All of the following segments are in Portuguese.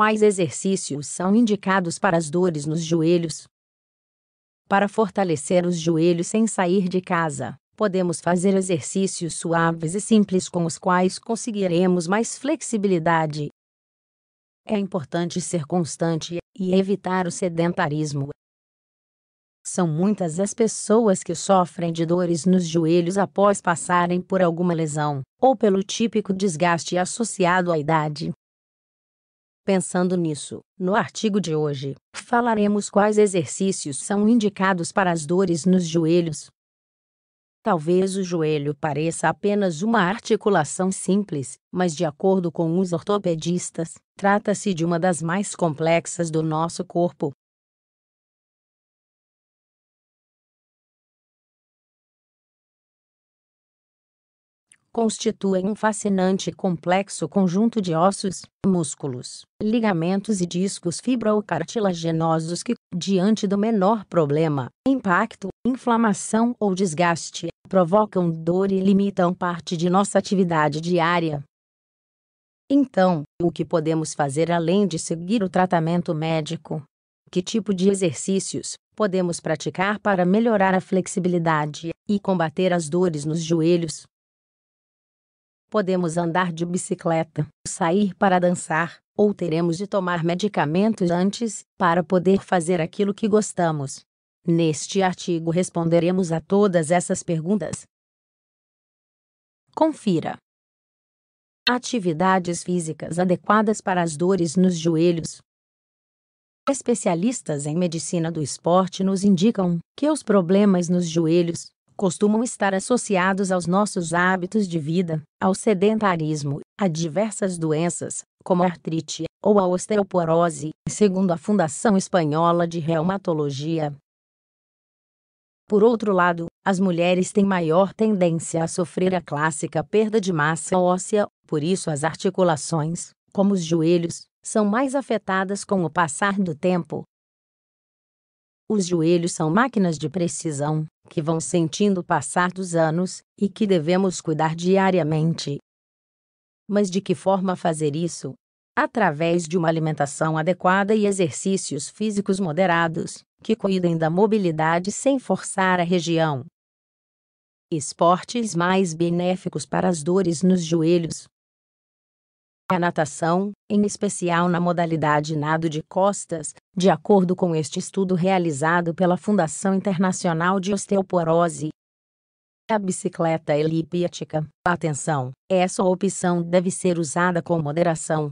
Quais exercícios são indicados para as dores nos joelhos? Para fortalecer os joelhos sem sair de casa, podemos fazer exercícios suaves e simples com os quais conseguiremos mais flexibilidade. É importante ser constante e evitar o sedentarismo. São muitas as pessoas que sofrem de dores nos joelhos após passarem por alguma lesão, ou pelo típico desgaste associado à idade. Pensando nisso, no artigo de hoje, falaremos quais exercícios são indicados para as dores nos joelhos. Talvez o joelho pareça apenas uma articulação simples, mas de acordo com os ortopedistas, trata-se de uma das mais complexas do nosso corpo. constituem um fascinante e complexo conjunto de ossos, músculos, ligamentos e discos fibrocartilaginosos que, diante do menor problema, impacto, inflamação ou desgaste, provocam dor e limitam parte de nossa atividade diária. Então, o que podemos fazer além de seguir o tratamento médico? Que tipo de exercícios podemos praticar para melhorar a flexibilidade e combater as dores nos joelhos, Podemos andar de bicicleta, sair para dançar, ou teremos de tomar medicamentos antes para poder fazer aquilo que gostamos. Neste artigo responderemos a todas essas perguntas. Confira. Atividades físicas adequadas para as dores nos joelhos. Especialistas em medicina do esporte nos indicam que os problemas nos joelhos costumam estar associados aos nossos hábitos de vida, ao sedentarismo, a diversas doenças, como a artrite ou a osteoporose, segundo a Fundação Espanhola de Reumatologia. Por outro lado, as mulheres têm maior tendência a sofrer a clássica perda de massa óssea, por isso as articulações, como os joelhos, são mais afetadas com o passar do tempo. Os joelhos são máquinas de precisão, que vão sentindo o passar dos anos, e que devemos cuidar diariamente. Mas de que forma fazer isso? Através de uma alimentação adequada e exercícios físicos moderados, que cuidem da mobilidade sem forçar a região. Esportes mais benéficos para as dores nos joelhos, a natação, em especial na modalidade nado de costas, de acordo com este estudo realizado pela Fundação Internacional de Osteoporose. A bicicleta elíptica, atenção, essa opção deve ser usada com moderação.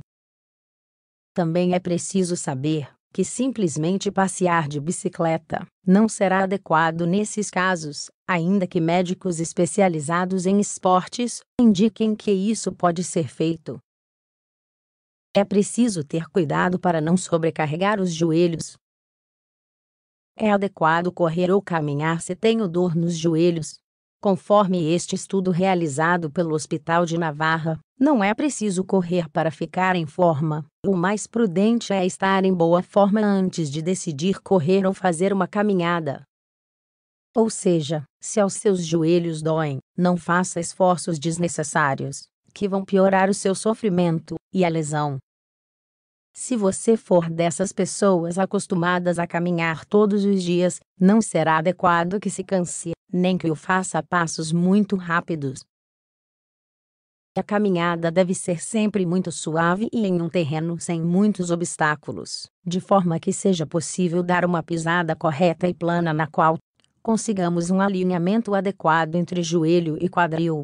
Também é preciso saber que simplesmente passear de bicicleta não será adequado nesses casos, ainda que médicos especializados em esportes indiquem que isso pode ser feito é preciso ter cuidado para não sobrecarregar os joelhos. É adequado correr ou caminhar se tenho dor nos joelhos. Conforme este estudo realizado pelo Hospital de Navarra, não é preciso correr para ficar em forma. O mais prudente é estar em boa forma antes de decidir correr ou fazer uma caminhada. Ou seja, se aos seus joelhos doem, não faça esforços desnecessários, que vão piorar o seu sofrimento e a lesão. Se você for dessas pessoas acostumadas a caminhar todos os dias, não será adequado que se canse, nem que o faça a passos muito rápidos. A caminhada deve ser sempre muito suave e em um terreno sem muitos obstáculos, de forma que seja possível dar uma pisada correta e plana na qual consigamos um alinhamento adequado entre joelho e quadril.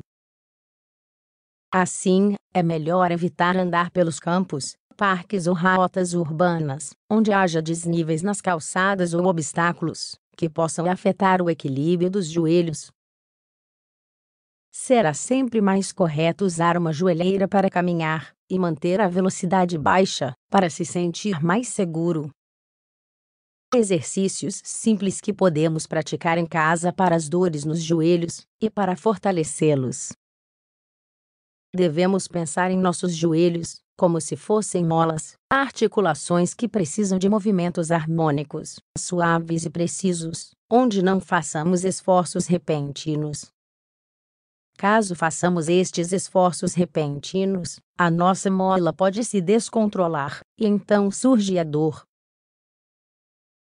Assim, é melhor evitar andar pelos campos, parques ou rotas urbanas, onde haja desníveis nas calçadas ou obstáculos que possam afetar o equilíbrio dos joelhos. Será sempre mais correto usar uma joelheira para caminhar e manter a velocidade baixa para se sentir mais seguro. Exercícios simples que podemos praticar em casa para as dores nos joelhos e para fortalecê-los. Devemos pensar em nossos joelhos como se fossem molas, articulações que precisam de movimentos harmônicos, suaves e precisos, onde não façamos esforços repentinos. Caso façamos estes esforços repentinos, a nossa mola pode se descontrolar, e então surge a dor.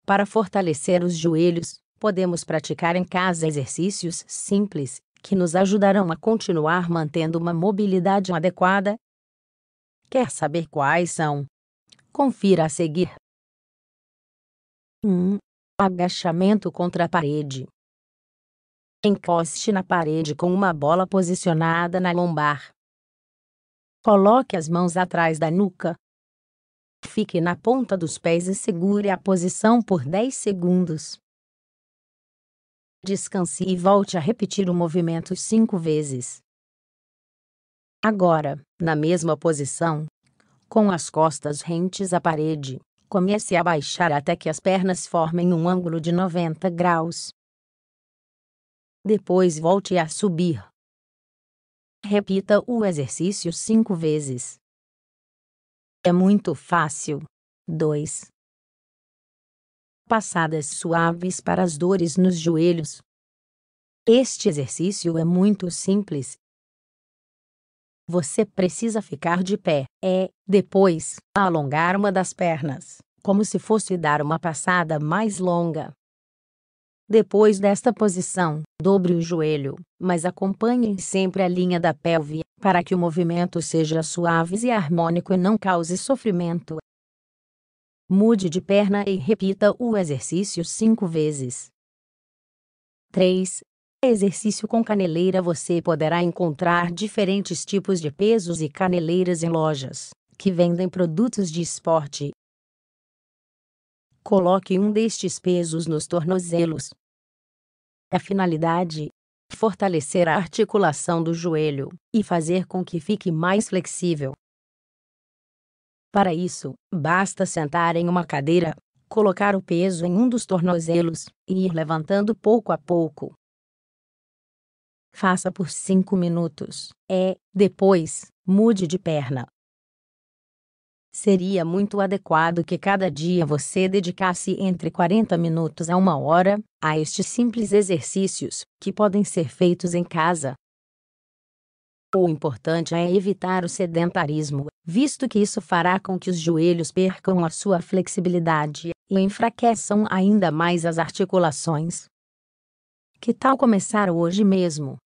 Para fortalecer os joelhos, podemos praticar em casa exercícios simples, que nos ajudarão a continuar mantendo uma mobilidade adequada, Quer saber quais são? Confira a seguir. 1. Agachamento contra a parede. Encoste na parede com uma bola posicionada na lombar. Coloque as mãos atrás da nuca. Fique na ponta dos pés e segure a posição por 10 segundos. Descanse e volte a repetir o movimento cinco vezes. Agora, na mesma posição, com as costas rentes à parede, comece a baixar até que as pernas formem um ângulo de 90 graus. Depois volte a subir. Repita o exercício cinco vezes. É muito fácil. 2. Passadas suaves para as dores nos joelhos. Este exercício é muito simples você precisa ficar de pé, é, depois, alongar uma das pernas, como se fosse dar uma passada mais longa. Depois desta posição, dobre o joelho, mas acompanhe sempre a linha da pelve, para que o movimento seja suave e harmônico e não cause sofrimento. Mude de perna e repita o exercício cinco vezes. 3, Exercício com caneleira Você poderá encontrar diferentes tipos de pesos e caneleiras em lojas que vendem produtos de esporte. Coloque um destes pesos nos tornozelos. A finalidade: fortalecer a articulação do joelho e fazer com que fique mais flexível. Para isso, basta sentar em uma cadeira, colocar o peso em um dos tornozelos e ir levantando pouco a pouco Faça por 5 minutos. É, depois, mude de perna. Seria muito adequado que cada dia você dedicasse entre 40 minutos a uma hora a estes simples exercícios, que podem ser feitos em casa. O importante é evitar o sedentarismo, visto que isso fará com que os joelhos percam a sua flexibilidade e enfraqueçam ainda mais as articulações. Que tal começar hoje mesmo?